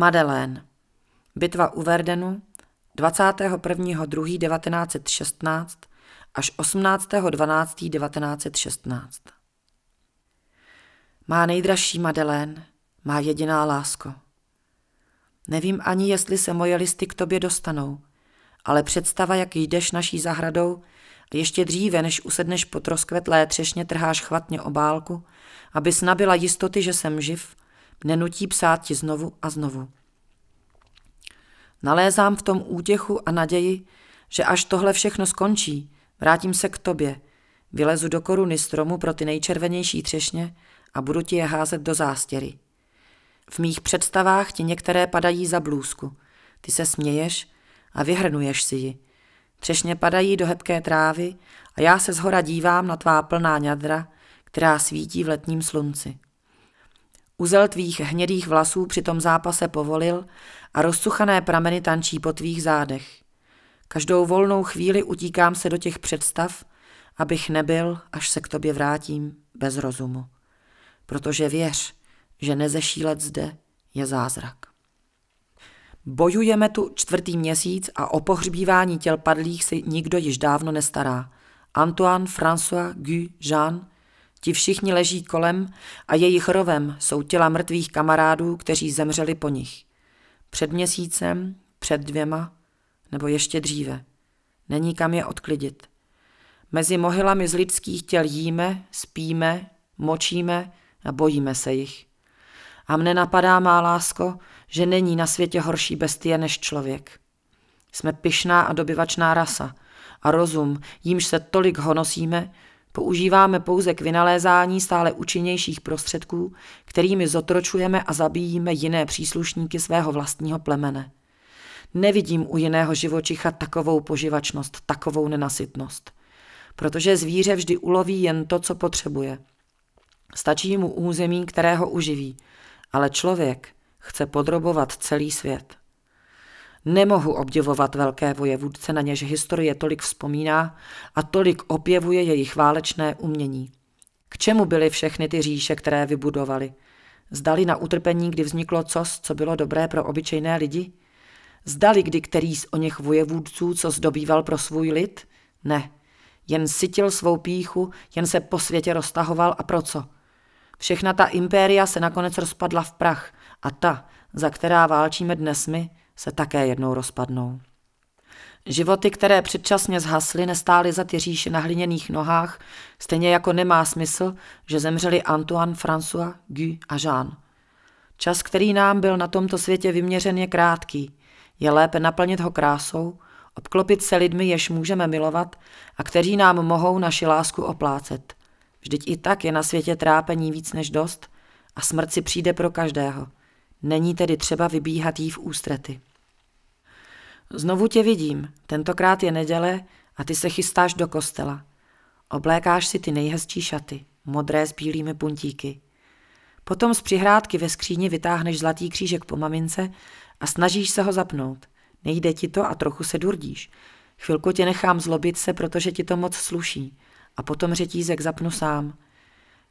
Madeleine. Bitva u Verdenu 21.2.1916 až 18.12.1916. Má nejdražší Madeleine, má jediná lásko. Nevím ani, jestli se moje listy k tobě dostanou, ale představa, jak jdeš naší zahradou, ještě dříve, než usedneš po troskvetlé třešně, trháš chvatně obálku, aby nabila jistoty, že jsem živ, nenutí psát ti znovu a znovu. Nalézám v tom útěchu a naději, že až tohle všechno skončí, vrátím se k tobě, vylezu do koruny stromu pro ty nejčervenější třešně a budu ti je házet do zástěry. V mých představách ti některé padají za blůzku. Ty se směješ a vyhrnuješ si ji. Třešně padají do hebké trávy a já se zhora dívám na tvá plná ňadra, která svítí v letním slunci. Uzel tvých hnědých vlasů při tom zápase povolil a rozsuchané prameny tančí po tvých zádech. Každou volnou chvíli utíkám se do těch představ, abych nebyl, až se k tobě vrátím, bez rozumu. Protože věř, že nezešílet zde je zázrak. Bojujeme tu čtvrtý měsíc a o pohřbívání těl padlých si nikdo již dávno nestará. Antoine, François, Guy, Jean – Ti všichni leží kolem a jejich rovem jsou těla mrtvých kamarádů, kteří zemřeli po nich. Před měsícem, před dvěma, nebo ještě dříve. Není kam je odklidit. Mezi mohylami z lidských těl jíme, spíme, močíme a bojíme se jich. A mne napadá, má lásko, že není na světě horší bestie než člověk. Jsme pyšná a dobyvačná rasa a rozum, jímž se tolik honosíme, používáme pouze k vynalézání stále účinnějších prostředků, kterými zotročujeme a zabíjíme jiné příslušníky svého vlastního plemene. Nevidím u jiného živočicha takovou poživačnost, takovou nenasytnost. Protože zvíře vždy uloví jen to, co potřebuje. Stačí mu území, kterého uživí, ale člověk chce podrobovat celý svět. Nemohu obdivovat velké vojevůdce, na něž historie tolik vzpomíná a tolik opěvuje jejich válečné umění. K čemu byly všechny ty říše, které vybudovali? Zdali na utrpení, kdy vzniklo cos, co bylo dobré pro obyčejné lidi? Zdali kdy který z o něch vojevůdců, co zdobýval pro svůj lid? Ne. Jen sytil svou píchu, jen se po světě roztahoval a pro co? Všechna ta impéria se nakonec rozpadla v prach a ta, za která válčíme dnes my, se také jednou rozpadnou. Životy, které předčasně zhasly, nestály za ty říše na hliněných nohách, stejně jako nemá smysl, že zemřeli Antoine, François, Guy a Jean. Čas, který nám byl na tomto světě vyměřen, je krátký. Je lépe naplnit ho krásou, obklopit se lidmi, jež můžeme milovat a kteří nám mohou naši lásku oplácet. Vždyť i tak je na světě trápení víc než dost a smrt si přijde pro každého. Není tedy třeba vybíhat jí v ústrety. Znovu tě vidím, tentokrát je neděle a ty se chystáš do kostela. Oblékáš si ty nejhezčí šaty, modré s bílými puntíky. Potom z přihrádky ve skříni vytáhneš zlatý křížek po mamince a snažíš se ho zapnout. Nejde ti to a trochu se durdíš. Chvilku tě nechám zlobit se, protože ti to moc sluší. A potom řetízek zapnu sám.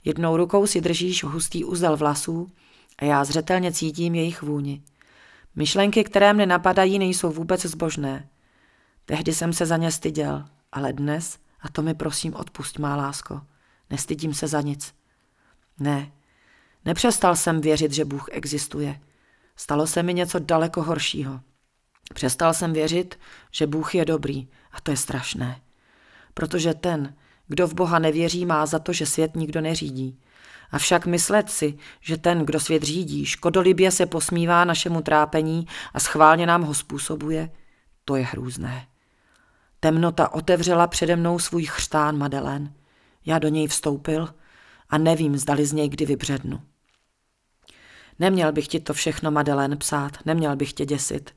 Jednou rukou si držíš hustý uzel vlasů a já zřetelně cítím jejich vůni. Myšlenky, které mne napadají, nejsou vůbec zbožné. Tehdy jsem se za ně styděl, ale dnes, a to mi prosím odpust, má lásko, nestydím se za nic. Ne, nepřestal jsem věřit, že Bůh existuje. Stalo se mi něco daleko horšího. Přestal jsem věřit, že Bůh je dobrý a to je strašné. Protože ten, kdo v Boha nevěří, má za to, že svět nikdo neřídí. Avšak myslet si, že ten, kdo svět řídí, škodolibě se posmívá našemu trápení a schválně nám ho způsobuje, to je hrůzné. Temnota otevřela přede mnou svůj chřtán Madelen. Já do něj vstoupil a nevím, zdali z něj kdy vybřednu. Neměl bych ti to všechno, Madelen, psát, neměl bych tě děsit.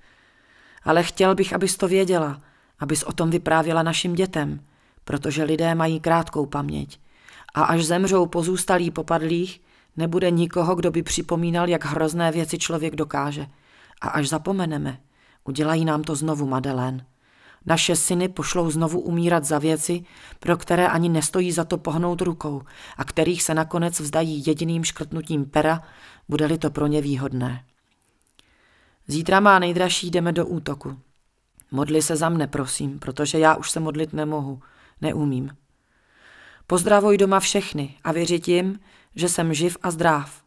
Ale chtěl bych, abys to věděla, abys o tom vyprávěla našim dětem, protože lidé mají krátkou paměť a až zemřou pozůstalí popadlých, nebude nikoho, kdo by připomínal, jak hrozné věci člověk dokáže. A až zapomeneme, udělají nám to znovu, Madelén. Naše syny pošlou znovu umírat za věci, pro které ani nestojí za to pohnout rukou a kterých se nakonec vzdají jediným škrtnutím pera, bude-li to pro ně výhodné. Zítra má nejdražší jdeme do útoku. Modli se za mne, prosím, protože já už se modlit nemohu, neumím. Pozdravuj doma všechny a věři tím, že jsem živ a zdrav.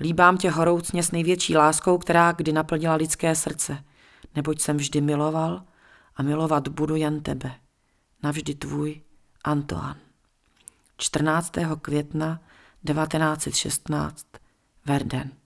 Líbám tě horoucně s největší láskou, která kdy naplnila lidské srdce, neboť jsem vždy miloval a milovat budu jen tebe. Navždy tvůj Antoan. 14. května 1916 Verden.